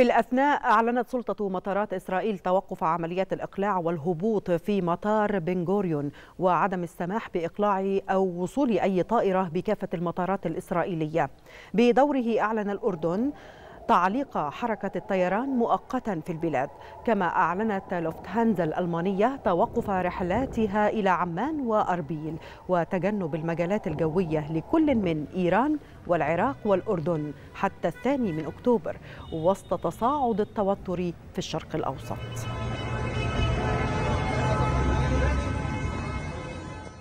في الأثناء أعلنت سلطة مطارات إسرائيل توقف عمليات الإقلاع والهبوط في مطار بن غوريون وعدم السماح بإقلاع أو وصول أي طائرة بكافة المطارات الإسرائيلية بدوره أعلن الأردن تعليق حركة الطيران مؤقتا في البلاد كما أعلنت لوفتهانزا الألمانية توقف رحلاتها إلى عمان وأربيل وتجنب المجالات الجوية لكل من إيران والعراق والأردن حتى الثاني من أكتوبر وسط تصاعد التوتر في الشرق الأوسط